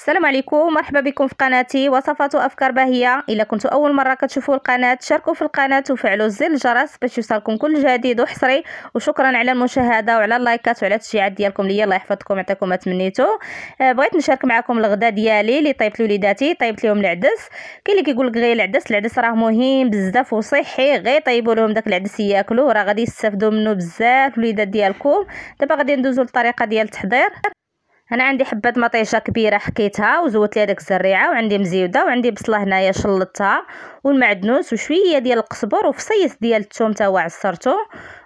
السلام عليكم مرحبا بكم في قناتي وصفات افكار باهيه الا كنتوا اول مره كتشوفوا القناه شاركوا في القناه وفعلوا زر الجرس باش يوصلكم كل جديد وحصري وشكرا على المشاهده وعلى اللايكات وعلى التشجيعات ديالكم ليا الله يحفظكم يعطيكم ما تمنيتو آه، بغيت نشارك معكم الغداء ديالي اللي طيبت لوليداتي طيبت لهم العدس كاين اللي كيقول لك غير العدس العدس راه مهم بزاف وصحي غير طيبوا لهم داك العدس ياكلوه راه غادي يستافدوا منه بزاف الوليدات ديالكم دابا غادي ندوزو للطريقه ديال التحضير انا عندي حبه مطيشه كبيره حكيتها وزودت ليها داك الزريعه وعندي مزيوده وعندي بصله هنايا شلطتها والمعدنوس وشويه ديال القزبر وفصيص ديال الثوم تا هو عصرته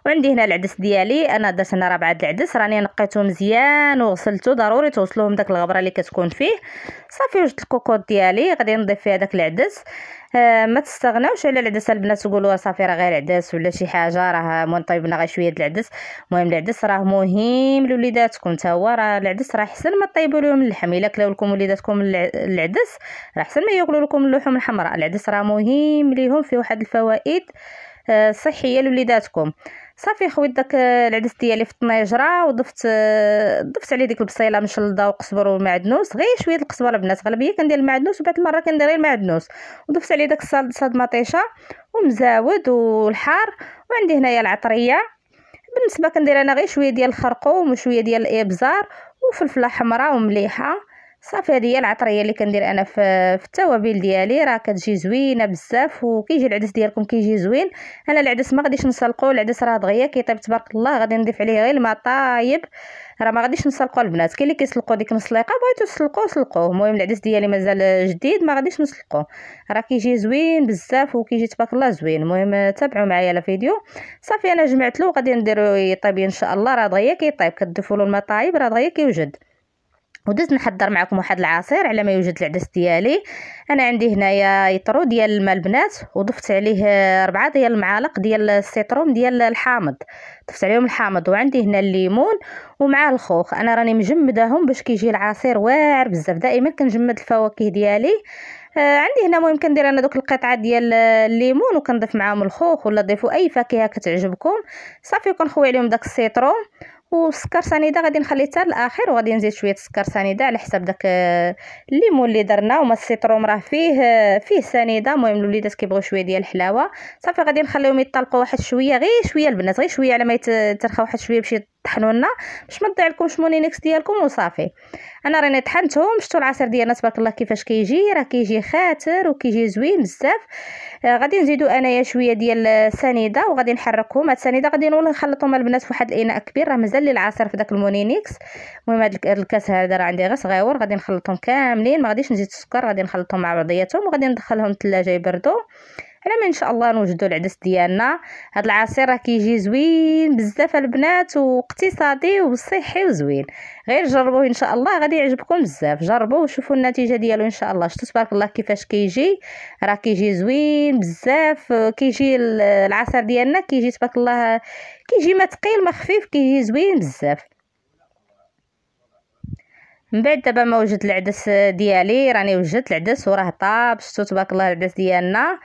وعندي هنا العدس ديالي انا درت هنا ربعه العدس راني نقيته مزيان وغسلته ضروري توصلوهم داك الغبره اللي كتكون فيه صافي وجدت الكوكوط ديالي غادي نضيف فيها داك العدس آه ما تستغناوش على العدس البنات تقولوا صافي راه غير عدس ولا شي حاجه راه مون طيبنا غير شويه د العدس المهم العدس راه مهم لوليداتكم حتى هو راه العدس راه احسن ما طيبوا لهم اللحم الا كلاو لكم وليداتكم العدس راه احسن ما ياكلوا لكم اللحوم الحمراء العدس راه مهم مهم ليهم فيه واحد الفوائد آه، صحيه لوليداتكم صافي خويت داك آه، العدس ديالي في الطنجره وضفت آه، ضفت عليه ديك البصيله مشلده وقزبر والمعدنوس غير شويه القصبر البنات غالبيه كندير المعدنوس وبعد المره كندير غير المعدنوس وضفت عليه داك الصلصه مطيشه ومزاود والحار وعندي هنايا العطريه بالنسبه كندير انا غير شويه ديال الخرقوم وشويه ديال الابزار وفلفله حمراء ومليحه صافي هذه هي العطريه اللي كندير انا في في التوابل ديالي راه كتجي زوينه بزاف وكيجي العدس ديالكم كيجي زوين انا العدس ما غاديش نسلقو العدس راه دغيا كيطيب تبارك الله غادي نضيف عليه غير الماء طايب راه ما غاديش نسلقو البنات كاين اللي كيسلقو ديك المسليقه بغيتو تسلقو سلقوه المهم العدس ديالي مازال جديد ما غاديش نسلقوه راه كيجي زوين بزاف وكيجي تبارك الله زوين المهم تابعوا معايا الفيديو صافي انا جمعت له وغادي نديرو يطيب ان شاء الله راه دغيا كيطيب كتضيفوا له الماء طايب راه دغيا كيوجد ودزت نحضر معكم واحد العصير على ما يوجد العدس ديالي انا عندي هنايا يطرو ديال الماء البنات وضفت عليه ربعة ديال المعالق ديال السيتروم ديال الحامض ضفت عليهم الحامض وعندي هنا الليمون ومعاه الخوخ انا راني مجمداهم باش كيجي العصير واعر بزاف دائما كنجمد الفواكه ديالي آه عندي هنا مهم كندير انا دوك القطعه ديال الليمون وكنضيف معاهم الخوخ ولا ضيفوا اي فاكهه كتعجبكم صافي كنخوي عليهم داك السيترون والسكر سنيده غادي نخليه حتى الاخير وغادي نزيد شويه السكر سنيده على حساب داك آه، الليمون اللي درنا وما السيتروم راه فيه آه، فيه سنيده المهم الوليدات كيبغيو شويه ديال الحلاوه صافي غادي نخليهم يطلقوا واحد شويه غير شويه البنات غير شويه على ما يترخى واحد شويه باش طحنوا لنا باش ما تضيع لكمش مونينكس ديالكم وصافي انا راني طحنتهم شفتوا العصير ديالنا تبارك الله كيفاش كيجي راه كيجي خاتر وكيجي زوين بزاف آه غادي نزيدو انايا شويه ديال السنيده وغادي نحركهم هاد السنيده غادي نولي نخلطهم البنات فواحد الاناء كبير راه مازال لي العصير في داك المونينكس المهم هاد الكاس هذا راه عندي غير صغيور غادي نخلطهم كاملين ما غاديش نزيد السكر غادي نخلطهم مع بعضياتهم وغادي ندخلهم الثلاجه يبردو على ما ان شاء الله نوجدوا العدس ديالنا هاد العصير راه كيجي زوين بزاف البنات واقتصادي وصحي وزوين غير جربوه ان شاء الله غادي يعجبكم بزاف جربوه وشوفوا النتيجه ديالو ان شاء الله شتو تبارك الله كيفاش كيجي راه كيجي زوين بزاف كيجي العصير ديالنا كيجي تبارك الله كيجي ما ثقيل ما خفيف كيجي زوين بزاف من بعد دابا ما وجدت العدس ديالي راني وجدت العدس وراه طاب شتو تبارك الله العدس ديالنا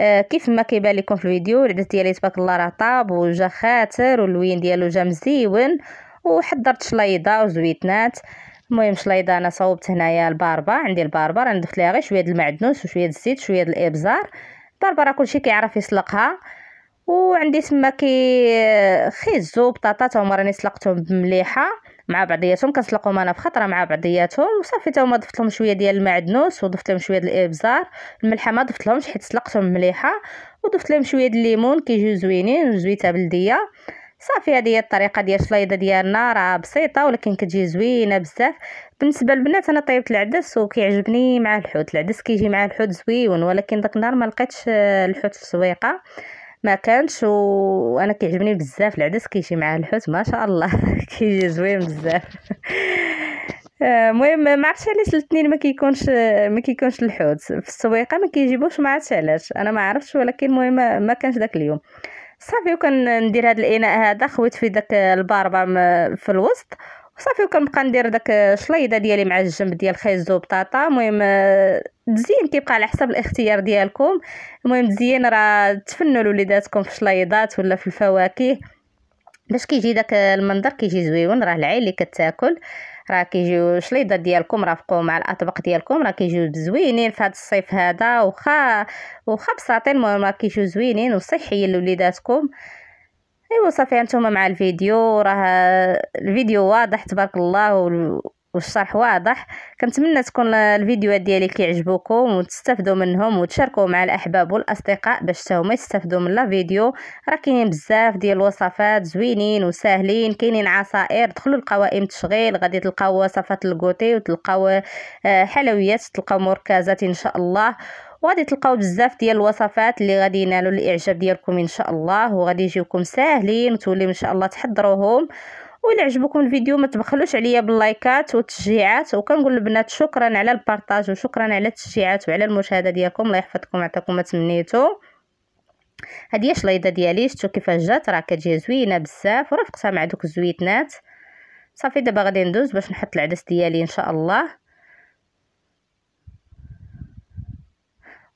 آه، كيف ما كيبان لكم في الفيديو العدس ديالي تبارك الله راه طاب وجا خاتر واللوين ديالو جا مزيون وحضرت شلايضه وزويتنات المهم شلايضه انا صوبت هنايا الباربا عندي الباربا راه ضفت ليها غير شويه المعدنوس وشويه الزيت شويه الابزار الباربه راه كلشي كيعرف يسلقها وعندي تما كي خيزو بطاطا هما راني سلقتهم مليحه مع بعضياتهم كتطلقوا انا بخطره مع بعضياتهم وصافي تا هما ضفت لهم شويه ديال المعدنوس وضفت لهم شويه ديال الابزار الملحه ما ضفت لهمش حيت سلقتهم مليحه وضفت لهم شويه ديال الليمون كيجيو زوينين وزويته بلديه صافي هذه هي الطريقه ديال الصلايده ديالنا راه بسيطه ولكن كتجي زوينه بزاف بالنسبه للبنات انا طيبت العدس وكيعجبني مع الحوت العدس كيجي مع الحوت زويون ولكن داك النهار ما لقيتش آه، الحوت في السويقه ما كانش وانا كيعجبني بزاف العدس كيجي مع الحوت ما شاء الله كيجي زوين بزاف آه، المهم ما عرفتش علاش الاثنين ما كيكونش ما كيكونش الحوت في السويقه ما كيجيبوش ما عرفتش علاش انا ما عرفتش ولكن المهم ما كانش داك اليوم صافي وكان ندير هذا الاناء هذا خويت في داك الباربه في الوسط صافي وكنبقى ندير داك الشليضه ديالي مع الجنب ديال خيز وبطاطا المهم تزين آه، كيبقى على حسب الاختيار ديالكم المهم تزين راه تفنوا لوليداتكم في الشليضات ولا في الفواكه باش كيجي داك المنظر كيجي زويون راه العين اللي كتاكل راه كيجيو الشليضات ديالكم رافقوا مع الاطباق ديالكم راه كيجيو زوينين في هذا الصيف هذا وخا وخا بساطين المهم راه كيجيو زوينين وصحيين لوليداتكم ايوا صافي انتم مع الفيديو راه الفيديو واضح تبارك الله والشرح واضح كنتمنى تكون الفيديوهات ديالي كيعجبوكم وتستافدوا منهم وتشاركوا مع الاحباب والاصدقاء باش حتى هما يستافدوا من لا فيديو راه كاينين بزاف ديال الوصفات زوينين وساهلين كاينين عصائر دخلوا لقوائم التشغيل غادي تلقاو وصفات الكوتي وتلقاو آه، حلويات تلقاو مركزات ان شاء الله وغادي تلقاو بزاف ديال الوصفات اللي غادي ينالوا الاعجاب ديالكم ان شاء الله وغادي يجيوكم ساهلين وتولي ان شاء الله تحضروهم وإلا عجبكم الفيديو ما تبخلوش عليا باللايكات والتشجيعات وكنقول البنات شكرا على البارطاج وشكرا على التشجيعات وعلى المشاهده ديالكم الله يحفظكم ويعطيكم ما تمنيتو هادي هي شلايضه ديالي شفتوا كيفاش جات راه كتجي زوينه بزاف ورافقتها مع دوك الزويتنات صافي دابا غادي ندوز باش نحط العدس ديالي ان شاء الله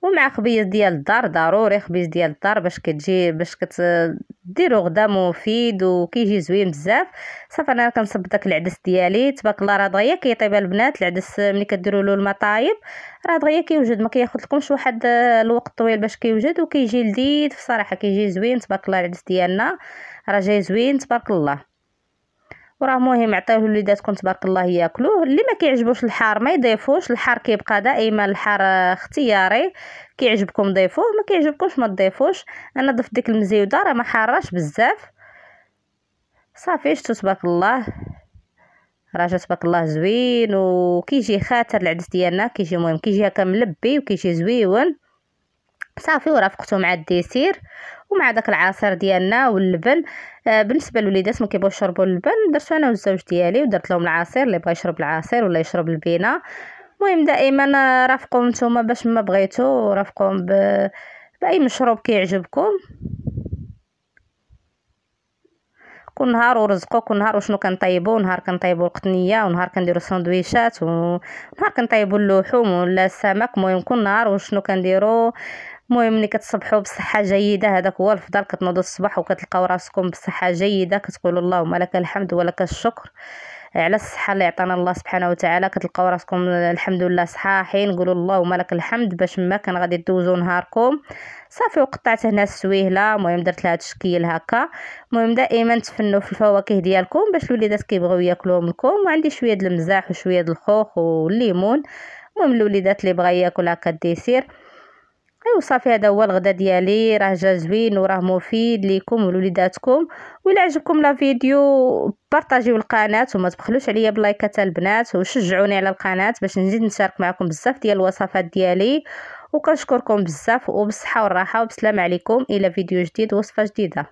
ومع خبيز ديال الدار ضروري خبيز ديال الدار باش كتجي باش كديرو غدا مفيد وكيجي زوين بزاف صافي انا كنصب داك العدس ديالي تبارك الله راه دغيا كيطيب البنات العدس ملي كديروا له المطايب راه دغيا كيوجد ما كياخذ لكمش واحد الوقت طويل باش كيوجد وكيجي لذيذ بصراحه كيجي زوين تبارك الله العدس ديالنا راه جاي زوين تبارك الله وراه مهم عطيوه لوليداتكم تبارك الله ياكلوه اللي ما كيعجبوش الحار ما يضيفوش الحار كيبقى دائما الحار اختياري كيعجبكم ضيفوه ما كيعجبكمش ما تضيفوش انا ضفت ديك المزيوده راه ما حاراش بزاف صافي شتو تبارك الله راه جات تبارك الله زوين وكيجي خاتر العدس ديالنا كيجي مهم كيجي هكا ملبي وكيجي زويون صافي ورافقته مع الديسير ومع داك العصير ديالنا واللبن آه، بالنسبه للوليدات ما كيبغيو يشربوا اللبن درتو انا والزوج ديالي ودرت لهم العصير اللي بغى يشرب العصير ولا يشرب البينه المهم دائما رافقوهم نتوما باش ما بغيتو رافقوهم ب... باي مشروب كيعجبكم كل نهار ورزقو كل نهار وشنو كنطيبو نهار كنطيبو القطنيه ونهار كنديرو سندويشات ونهار كنطيبو اللحوم ولا السمك المهم كل نهار وشنو كنديرو المهم ملي كتصبحوا بصحه جيده هذاك هو الفضل كتنوضوا الصباح وكتلقاو راسكم بصحه جيده كتقولوا اللهم لك الحمد ولك الشكر على الصحه اللي عطانا الله سبحانه وتعالى كتلقاو راسكم الحمد لله صحاحين قولوا اللهم لك الحمد باش ما كان غادي دوزوا نهاركم صافي وقطعت هنا السويهله المهم درت لها تشكيل هكا المهم دائما تفنوا في الفواكه ديالكم باش الوليدات كيبغيو ياكلوهم لكم وعندي شويه د المزاح وشويه د الخوخ والليمون المهم الوليدات اللي بغا ياكل هكا الديسير ايوا صافي هذا هو الغدا ديالي راه جا زوين وراه مفيد ليكم ولوليداتكم ولا عجبكم لا فيديو بارطاجيو القناه وما تبخلوش عليا باللايكات البنات وشجعوني على القناه باش نزيد نشارك معكم بزاف ديال الوصفات ديالي وكنشكركم بزاف وبالصحه والراحه وبسلام عليكم الى فيديو جديد وصفه جديده